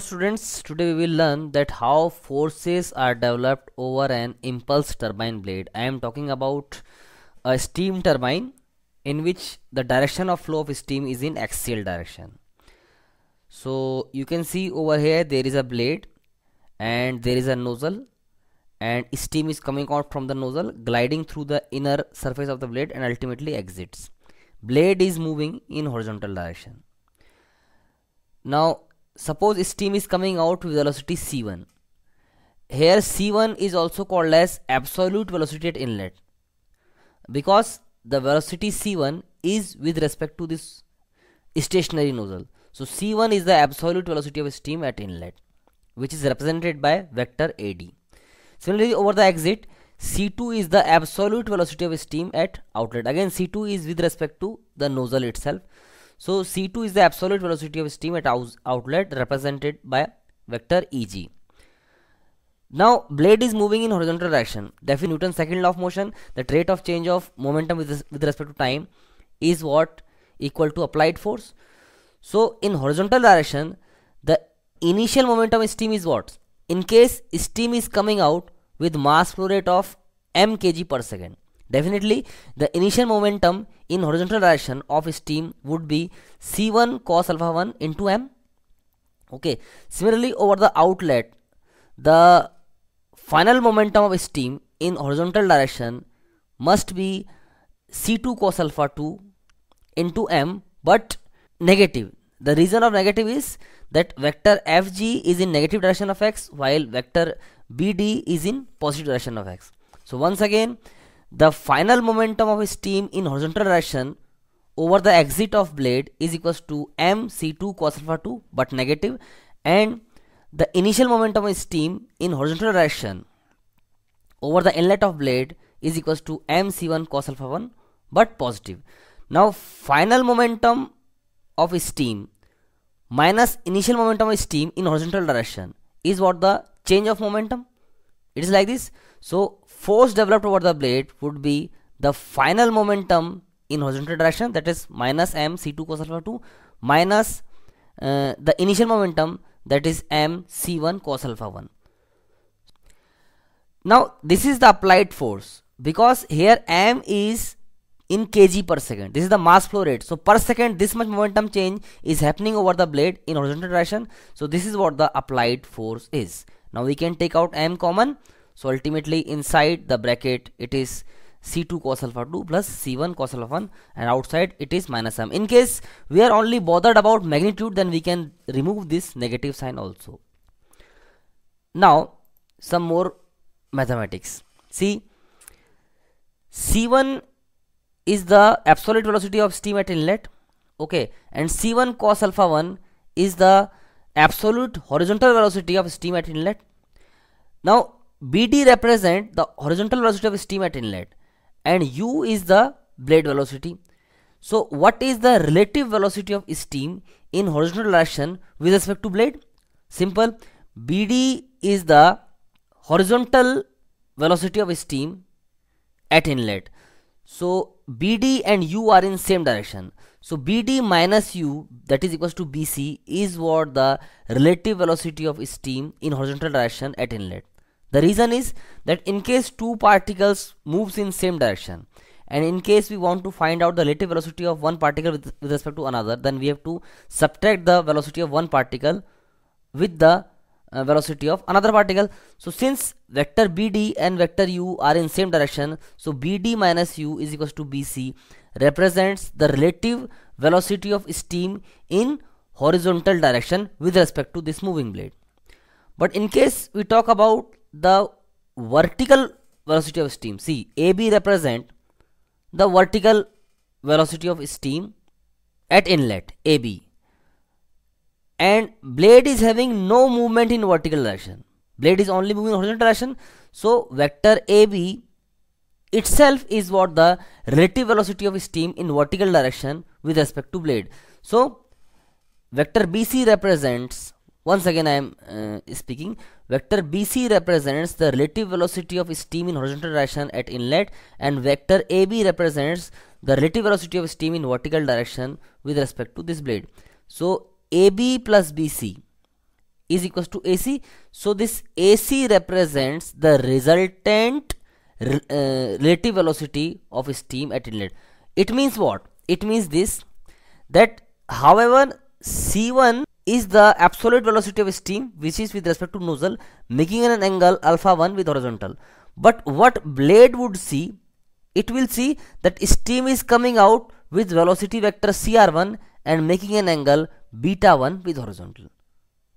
students, today we will learn that how forces are developed over an impulse turbine blade. I am talking about a steam turbine in which the direction of flow of steam is in axial direction. So you can see over here there is a blade and there is a nozzle and steam is coming out from the nozzle gliding through the inner surface of the blade and ultimately exits. Blade is moving in horizontal direction. Now suppose steam is coming out with velocity c1 here c1 is also called as absolute velocity at inlet because the velocity c1 is with respect to this stationary nozzle so c1 is the absolute velocity of steam at inlet which is represented by vector ad similarly over the exit c2 is the absolute velocity of steam at outlet again c2 is with respect to the nozzle itself so C2 is the absolute velocity of steam at outlet represented by vector EG. Now blade is moving in horizontal direction. Therefore Newton's second law of motion, the rate of change of momentum with, with respect to time is what equal to applied force. So in horizontal direction, the initial momentum of steam is what? In case steam is coming out with mass flow rate of m kg per second. Definitely, the initial momentum in horizontal direction of steam would be C1 cos alpha 1 into m. Okay. Similarly, over the outlet, the final momentum of steam in horizontal direction must be C2 cos alpha 2 into m but negative. The reason of negative is that vector fg is in negative direction of x while vector bd is in positive direction of x. So once again the final momentum of steam in horizontal direction over the exit of blade is equals to mc2 cos alpha 2 but negative and the initial momentum of steam in horizontal direction over the inlet of blade is equals to mc1 cos alpha 1 but positive now final momentum of steam minus initial momentum of steam in horizontal direction is what the change of momentum it is like this so force developed over the blade would be the final momentum in horizontal direction that is minus m c2 cos alpha 2 minus uh, the initial momentum that is m c1 cos alpha 1. Now this is the applied force because here m is in kg per second. This is the mass flow rate. So per second this much momentum change is happening over the blade in horizontal direction. So this is what the applied force is. Now we can take out m common. So ultimately inside the bracket it is C2 cos alpha 2 plus C1 cos alpha 1 and outside it is minus m. In case we are only bothered about magnitude then we can remove this negative sign also. Now some more mathematics. See C1 is the absolute velocity of steam at inlet okay and C1 cos alpha 1 is the absolute horizontal velocity of steam at inlet. Now BD represent the horizontal velocity of steam at inlet and U is the blade velocity. So what is the relative velocity of steam in horizontal direction with respect to blade? Simple, BD is the horizontal velocity of steam at inlet. So BD and U are in same direction. So BD minus U that is equals to BC is what the relative velocity of steam in horizontal direction at inlet. The reason is that in case two particles moves in same direction and in case we want to find out the relative velocity of one particle with, with respect to another then we have to subtract the velocity of one particle with the uh, velocity of another particle. So since vector BD and vector U are in same direction so BD minus U is equals to BC represents the relative velocity of steam in horizontal direction with respect to this moving blade. But in case we talk about the vertical velocity of steam. See, AB represent the vertical velocity of steam at inlet AB and blade is having no movement in vertical direction. Blade is only moving in horizontal direction. So vector AB itself is what the relative velocity of steam in vertical direction with respect to blade. So vector BC represents once again I am uh, speaking, vector BC represents the relative velocity of steam in horizontal direction at inlet and vector AB represents the relative velocity of steam in vertical direction with respect to this blade. So AB plus BC is equals to AC. So this AC represents the resultant uh, relative velocity of steam at inlet. It means what? It means this that however C1 is the absolute velocity of steam which is with respect to nozzle making an angle alpha 1 with horizontal. But what blade would see, it will see that steam is coming out with velocity vector CR1 and making an angle beta 1 with horizontal.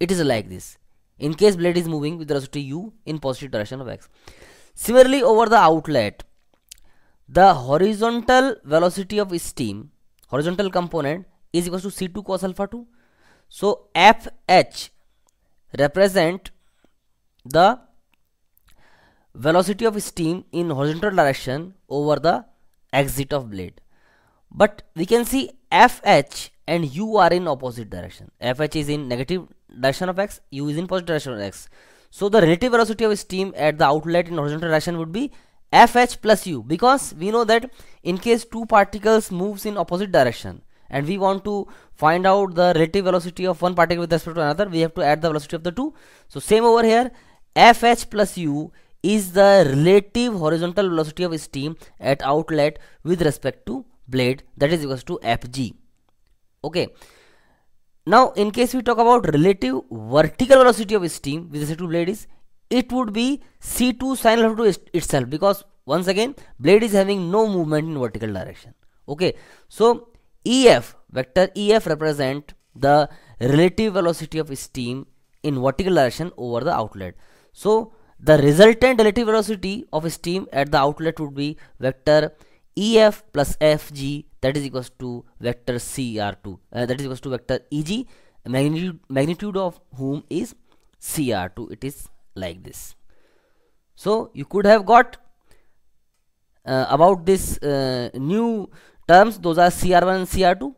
It is like this. In case blade is moving with velocity u in positive direction of x. Similarly over the outlet, the horizontal velocity of steam, horizontal component is equal to C2 cos alpha 2 so fh represent the velocity of steam in horizontal direction over the exit of blade but we can see fh and u are in opposite direction fh is in negative direction of x u is in positive direction of x so the relative velocity of steam at the outlet in horizontal direction would be fh plus u because we know that in case two particles moves in opposite direction and we want to find out the relative velocity of one particle with respect to another we have to add the velocity of the two so same over here fh plus u is the relative horizontal velocity of steam at outlet with respect to blade that is equals to fg okay now in case we talk about relative vertical velocity of steam with respect to blade is it would be c2 sin alpha to itself because once again blade is having no movement in vertical direction okay so EF, vector EF represent the relative velocity of steam in vertical direction over the outlet. So the resultant relative velocity of steam at the outlet would be vector EF plus FG that is equals to vector CR2 uh, that is equals to vector EG magnitude magnitude of whom is CR2 it is like this. So you could have got uh, about this uh, new terms those are cr1 and cr2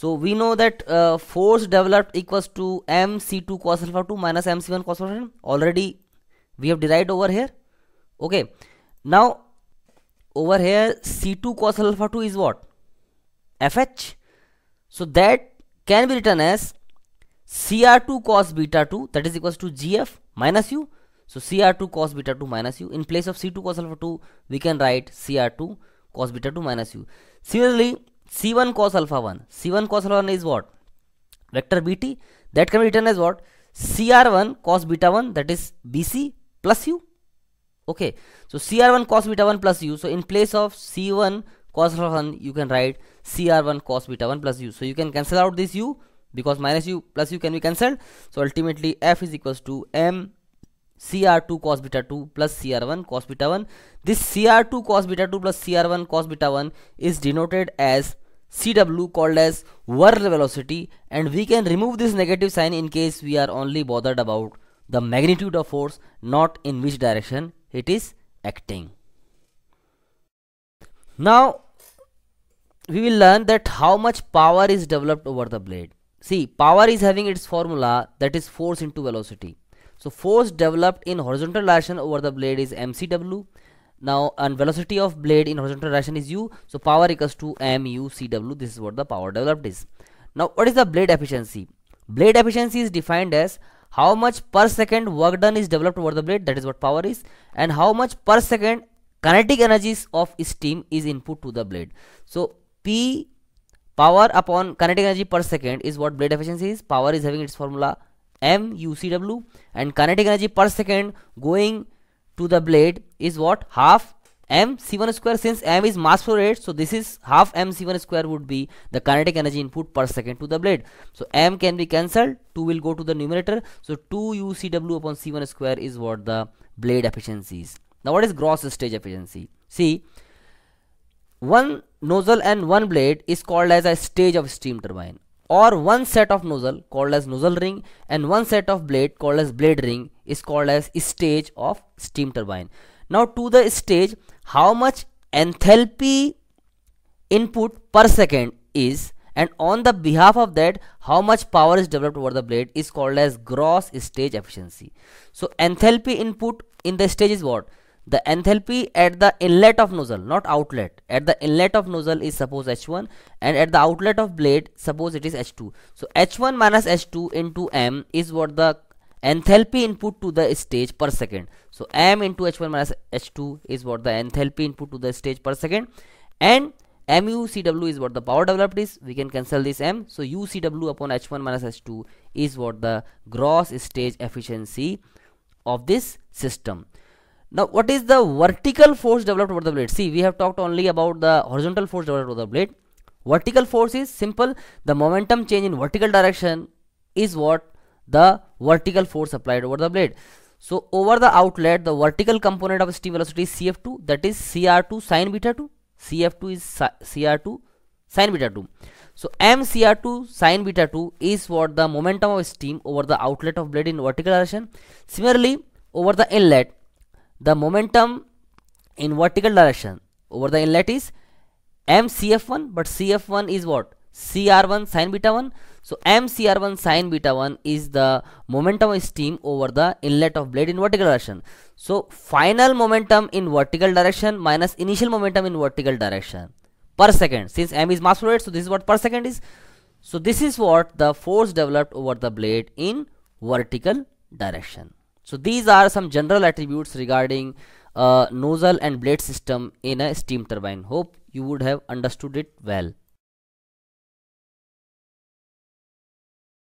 so we know that uh, force developed equals to mc2 cos alpha 2 minus mc1 cos alpha 2 already we have derived over here okay now over here c2 cos alpha 2 is what fh so that can be written as cr2 cos beta 2 that is equals to gf minus u so cr2 cos beta 2 minus u in place of c2 cos alpha 2 we can write cr2 cos beta 2 minus u. Similarly, C1 cos alpha 1. C1 cos alpha 1 is what? Vector Bt that can be written as what? CR1 cos beta 1 that is BC plus u. Okay. So CR1 cos beta 1 plus u. So in place of C1 cos alpha 1 you can write CR1 cos beta 1 plus u. So you can cancel out this u because minus u plus u can be cancelled. So ultimately f is equals to m CR2 cos beta 2 plus CR1 cos beta 1. This CR2 cos beta 2 plus CR1 cos beta 1 is denoted as CW called as whirl velocity and we can remove this negative sign in case we are only bothered about the magnitude of force not in which direction it is acting. Now we will learn that how much power is developed over the blade. See power is having its formula that is force into velocity. So force developed in horizontal direction over the blade is mcw. Now and velocity of blade in horizontal direction is u. So power equals to mu cw. This is what the power developed is. Now what is the blade efficiency? Blade efficiency is defined as how much per second work done is developed over the blade that is what power is and how much per second kinetic energies of steam is input to the blade. So P power upon kinetic energy per second is what blade efficiency is. Power is having its formula MUCW and kinetic energy per second going to the blade is what half mc1 square since m is mass flow rate so this is half mc1 square would be the kinetic energy input per second to the blade so m can be cancelled 2 will go to the numerator so 2 ucw upon c1 square is what the blade efficiency is now what is gross stage efficiency see one nozzle and one blade is called as a stage of steam turbine or one set of nozzle called as nozzle ring and one set of blade called as blade ring is called as stage of steam turbine. Now to the stage how much enthalpy input per second is and on the behalf of that how much power is developed over the blade is called as gross stage efficiency so enthalpy input in the stage is what the enthalpy at the inlet of nozzle, not outlet, at the inlet of nozzle is suppose H1 and at the outlet of blade, suppose it is H2. So H1 minus H2 into M is what the enthalpy input to the stage per second. So M into H1 minus H2 is what the enthalpy input to the stage per second and mu CW is what the power developed is. We can cancel this M. So U CW upon H1 minus H2 is what the gross stage efficiency of this system. Now, what is the vertical force developed over the blade? See, we have talked only about the horizontal force developed over the blade. Vertical force is simple. The momentum change in vertical direction is what the vertical force applied over the blade. So, over the outlet, the vertical component of steam velocity is Cf2, that is Cr2 sine beta 2. Cf2 is si Cr2 sine beta 2. So, mcr2 sine beta 2 is what the momentum of steam over the outlet of blade in vertical direction. Similarly, over the inlet, the momentum in vertical direction over the inlet is mcf1 but cf1 is what cr1 sin beta 1 so mcr1 sin beta 1 is the momentum of steam over the inlet of blade in vertical direction so final momentum in vertical direction minus initial momentum in vertical direction per second since m is mass flow rate so this is what per second is so this is what the force developed over the blade in vertical direction so these are some general attributes regarding uh, nozzle and blade system in a steam turbine. Hope you would have understood it well.